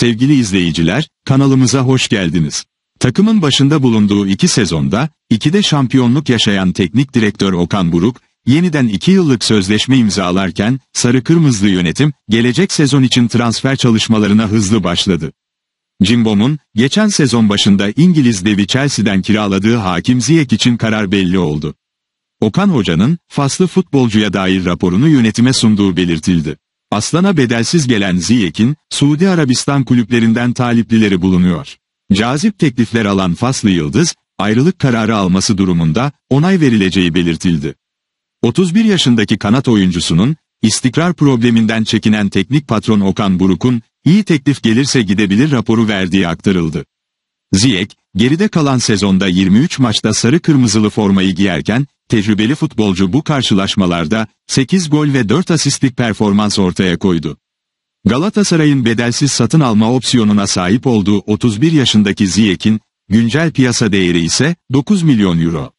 Sevgili izleyiciler, kanalımıza hoş geldiniz. Takımın başında bulunduğu iki sezonda, ikide şampiyonluk yaşayan teknik direktör Okan Buruk, yeniden iki yıllık sözleşme imzalarken, Sarı Kırmızlı yönetim, gelecek sezon için transfer çalışmalarına hızlı başladı. Cimbom'un, geçen sezon başında İngiliz devi Chelsea'den kiraladığı Hakim Ziyech için karar belli oldu. Okan Hoca'nın, faslı futbolcuya dair raporunu yönetime sunduğu belirtildi. Aslan'a bedelsiz gelen Ziyek'in, Suudi Arabistan kulüplerinden taliplileri bulunuyor. Cazip teklifler alan Faslı Yıldız, ayrılık kararı alması durumunda onay verileceği belirtildi. 31 yaşındaki kanat oyuncusunun, istikrar probleminden çekinen teknik patron Okan Buruk'un, iyi teklif gelirse gidebilir raporu verdiği aktarıldı. Ziyek, geride kalan sezonda 23 maçta sarı-kırmızılı formayı giyerken, tecrübeli futbolcu bu karşılaşmalarda 8 gol ve 4 asistlik performans ortaya koydu. Galatasaray'ın bedelsiz satın alma opsiyonuna sahip olduğu 31 yaşındaki Ziyek'in güncel piyasa değeri ise 9 milyon euro.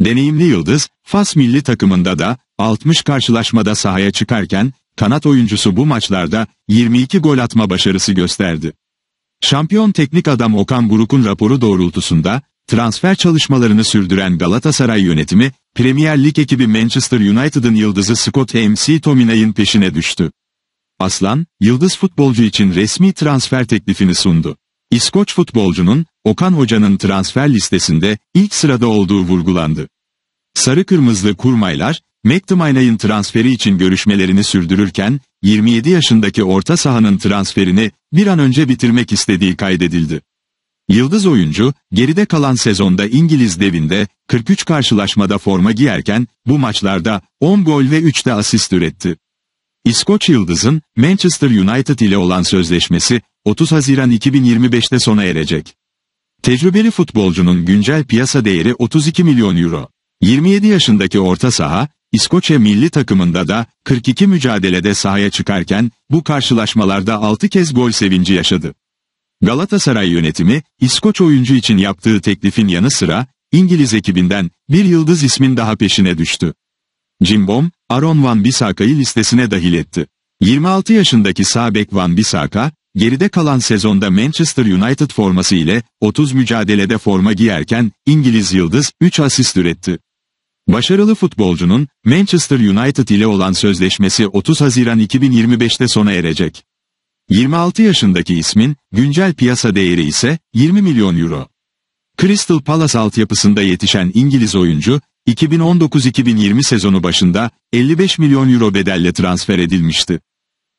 Deneyimli Yıldız, Fas milli takımında da 60 karşılaşmada sahaya çıkarken kanat oyuncusu bu maçlarda 22 gol atma başarısı gösterdi. Şampiyon teknik adam Okan Buruk'un raporu doğrultusunda transfer çalışmalarını sürdüren Galatasaray yönetimi Premier Lig ekibi Manchester United'ın yıldızı Scott McTominay'ın peşine düştü. Aslan, yıldız futbolcu için resmi transfer teklifini sundu. İskoç futbolcunun, Okan Hoca'nın transfer listesinde ilk sırada olduğu vurgulandı. Sarı Kırmızılı kurmaylar, McTominay'ın transferi için görüşmelerini sürdürürken, 27 yaşındaki orta sahanın transferini bir an önce bitirmek istediği kaydedildi. Yıldız oyuncu, geride kalan sezonda İngiliz devinde 43 karşılaşmada forma giyerken, bu maçlarda 10 gol ve 3 de asist üretti. İskoç Yıldız'ın Manchester United ile olan sözleşmesi 30 Haziran 2025'te sona erecek. Tecrübeli futbolcunun güncel piyasa değeri 32 milyon euro. 27 yaşındaki orta saha, İskoçya milli takımında da 42 mücadelede sahaya çıkarken bu karşılaşmalarda 6 kez gol sevinci yaşadı. Galatasaray yönetimi, İskoç oyuncu için yaptığı teklifin yanı sıra, İngiliz ekibinden bir yıldız ismin daha peşine düştü. Cimbom, Aaron Van Bissaka'yı listesine dahil etti. 26 yaşındaki sağ bek Van Bissaka, geride kalan sezonda Manchester United forması ile 30 mücadelede forma giyerken İngiliz yıldız 3 asist üretti. Başarılı futbolcunun Manchester United ile olan sözleşmesi 30 Haziran 2025'te sona erecek. 26 yaşındaki ismin güncel piyasa değeri ise 20 milyon euro. Crystal Palace altyapısında yetişen İngiliz oyuncu, 2019-2020 sezonu başında 55 milyon euro bedelle transfer edilmişti.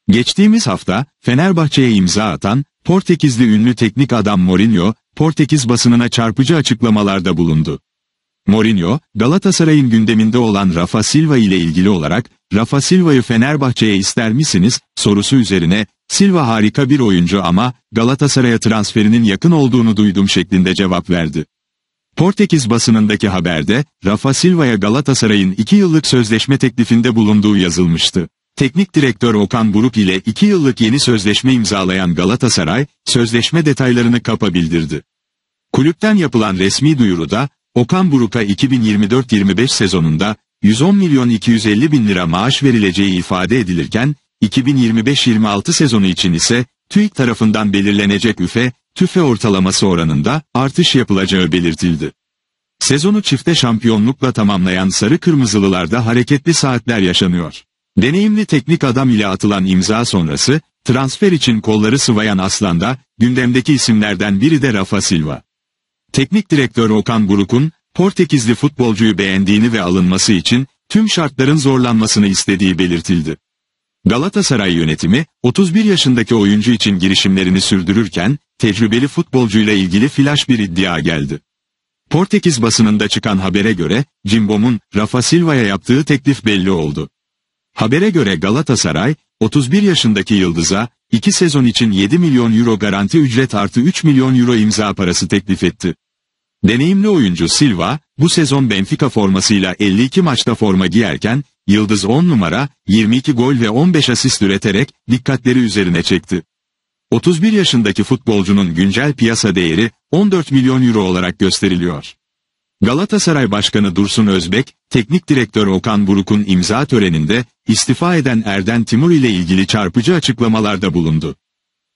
Geçtiğimiz hafta Fenerbahçe'ye imza atan Portekizli ünlü teknik adam Mourinho, Portekiz basınına çarpıcı açıklamalarda bulundu. Mourinho, Galatasaray'ın gündeminde olan Rafa Silva ile ilgili olarak, Rafa Silva'yı Fenerbahçe'ye ister misiniz sorusu üzerine Silva harika bir oyuncu ama Galatasaray'a transferinin yakın olduğunu duydum şeklinde cevap verdi. Portekiz basınındaki haberde, Rafa Silva'ya Galatasaray'ın 2 yıllık sözleşme teklifinde bulunduğu yazılmıştı. Teknik direktör Okan Buruk ile 2 yıllık yeni sözleşme imzalayan Galatasaray, sözleşme detaylarını kapa bildirdi. Kulüpten yapılan resmi duyuruda, Okan Buruk'a 2024-25 sezonunda 110 milyon 250 bin lira maaş verileceği ifade edilirken, 2025-26 sezonu için ise, TÜİK tarafından belirlenecek üfe, tüfe ortalaması oranında artış yapılacağı belirtildi. Sezonu çifte şampiyonlukla tamamlayan Sarı Kırmızılılarda hareketli saatler yaşanıyor. Deneyimli teknik adam ile atılan imza sonrası, transfer için kolları sıvayan Aslan'da, gündemdeki isimlerden biri de Rafa Silva. Teknik direktör Okan Buruk'un, Portekizli futbolcuyu beğendiğini ve alınması için, tüm şartların zorlanmasını istediği belirtildi. Galatasaray yönetimi, 31 yaşındaki oyuncu için girişimlerini sürdürürken, tecrübeli futbolcuyla ilgili flash bir iddia geldi. Portekiz basınında çıkan habere göre, Cimbom'un Rafa Silva'ya yaptığı teklif belli oldu. Habere göre Galatasaray, 31 yaşındaki Yıldız'a, 2 sezon için 7 milyon euro garanti ücret artı 3 milyon euro imza parası teklif etti. Deneyimli oyuncu Silva, bu sezon Benfica formasıyla 52 maçta forma giyerken, Yıldız 10 numara, 22 gol ve 15 asist üreterek dikkatleri üzerine çekti. 31 yaşındaki futbolcunun güncel piyasa değeri 14 milyon euro olarak gösteriliyor. Galatasaray Başkanı Dursun Özbek, Teknik Direktör Okan Buruk'un imza töreninde istifa eden Erden Timur ile ilgili çarpıcı açıklamalarda bulundu.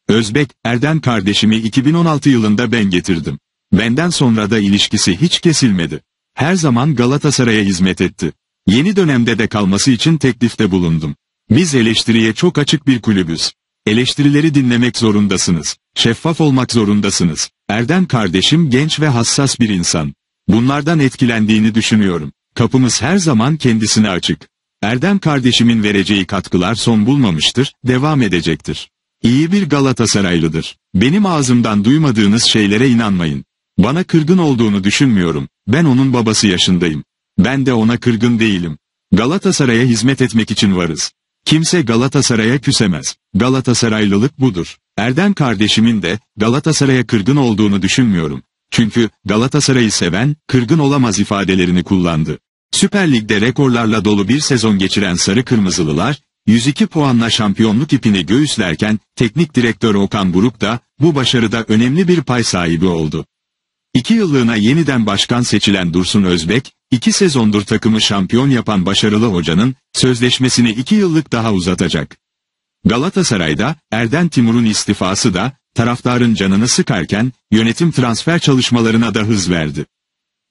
Özbek, Erden kardeşimi 2016 yılında ben getirdim. Benden sonra da ilişkisi hiç kesilmedi. Her zaman Galatasaray'a hizmet etti. Yeni dönemde de kalması için teklifte bulundum. Biz eleştiriye çok açık bir kulübüz. Eleştirileri dinlemek zorundasınız. Şeffaf olmak zorundasınız. Erdem kardeşim genç ve hassas bir insan. Bunlardan etkilendiğini düşünüyorum. Kapımız her zaman kendisine açık. Erdem kardeşimin vereceği katkılar son bulmamıştır, devam edecektir. İyi bir Galatasaraylıdır. Benim ağzımdan duymadığınız şeylere inanmayın. Bana kırgın olduğunu düşünmüyorum. Ben onun babası yaşındayım. Ben de ona kırgın değilim. Galatasaray'a hizmet etmek için varız. Kimse Galatasaray'a küsemez. Galatasaraylılık budur. Erdem kardeşimin de Galatasaray'a kırgın olduğunu düşünmüyorum. Çünkü Galatasaray'ı seven, kırgın olamaz ifadelerini kullandı. Süper Lig'de rekorlarla dolu bir sezon geçiren Sarı Kırmızılılar, 102 puanla şampiyonluk ipini göğüslerken, teknik direktör Okan Buruk da, bu başarıda önemli bir pay sahibi oldu. İki yıllığına yeniden başkan seçilen Dursun Özbek, iki sezondur takımı şampiyon yapan başarılı hocanın sözleşmesini iki yıllık daha uzatacak. Galatasaray'da Erden Timur'un istifası da taraftarın canını sıkarken yönetim transfer çalışmalarına da hız verdi.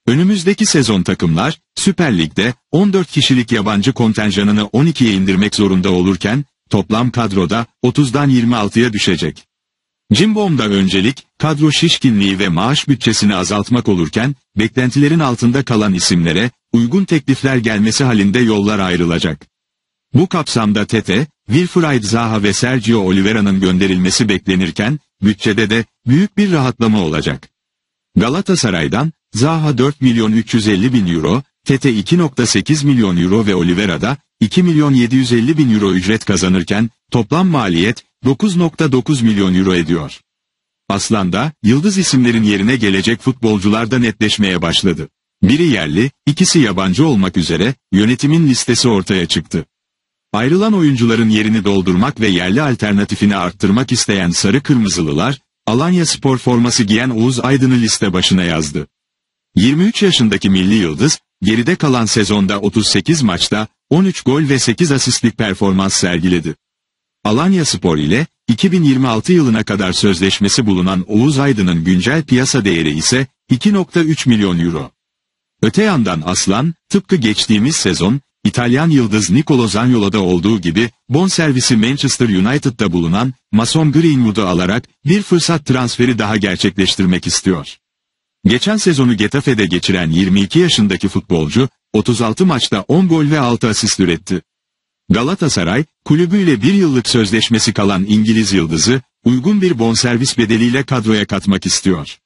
Önümüzdeki sezon takımlar Süper Lig'de 14 kişilik yabancı kontenjanını 12'ye indirmek zorunda olurken toplam kadroda 30'dan 26'ya düşecek. Cimbom'da öncelik, kadro şişkinliği ve maaş bütçesini azaltmak olurken, beklentilerin altında kalan isimlere, uygun teklifler gelmesi halinde yollar ayrılacak. Bu kapsamda Tete, Wilfried Zaha ve Sergio Oliveira'nın gönderilmesi beklenirken, bütçede de büyük bir rahatlama olacak. Galatasaray'dan, Zaha 4 milyon 350 bin euro, Tete 2.8 milyon euro ve Oliveira'da 2 milyon 750 bin euro ücret kazanırken, toplam maliyet 9.9 milyon euro ediyor. Aslan'da, yıldız isimlerin yerine gelecek futbolcular da netleşmeye başladı. Biri yerli, ikisi yabancı olmak üzere, yönetimin listesi ortaya çıktı. Ayrılan oyuncuların yerini doldurmak ve yerli alternatifini arttırmak isteyen Sarı Kırmızılılar, Alanya spor forması giyen Oğuz Aydın'ı liste başına yazdı. 23 yaşındaki milli yıldız, geride kalan sezonda 38 maçta 13 gol ve 8 asistlik performans sergiledi. Alanya Spor ile 2026 yılına kadar sözleşmesi bulunan Oğuz Aydın'ın güncel piyasa değeri ise 2.3 milyon euro. Öte yandan Aslan, tıpkı geçtiğimiz sezon, İtalyan yıldız Nicolo Zaniolo'da olduğu gibi, bonservisi Manchester United'da bulunan Mason Greenwood'u alarak bir fırsat transferi daha gerçekleştirmek istiyor. Geçen sezonu Getafe'de geçiren 22 yaşındaki futbolcu, 36 maçta 10 gol ve 6 asist üretti. Galatasaray, kulübüyle bir yıllık sözleşmesi kalan İngiliz yıldızı, uygun bir bonservis bedeliyle kadroya katmak istiyor.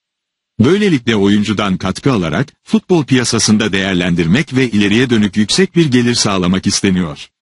Böylelikle oyuncudan katkı alarak futbol piyasasında değerlendirmek ve ileriye dönük yüksek bir gelir sağlamak isteniyor.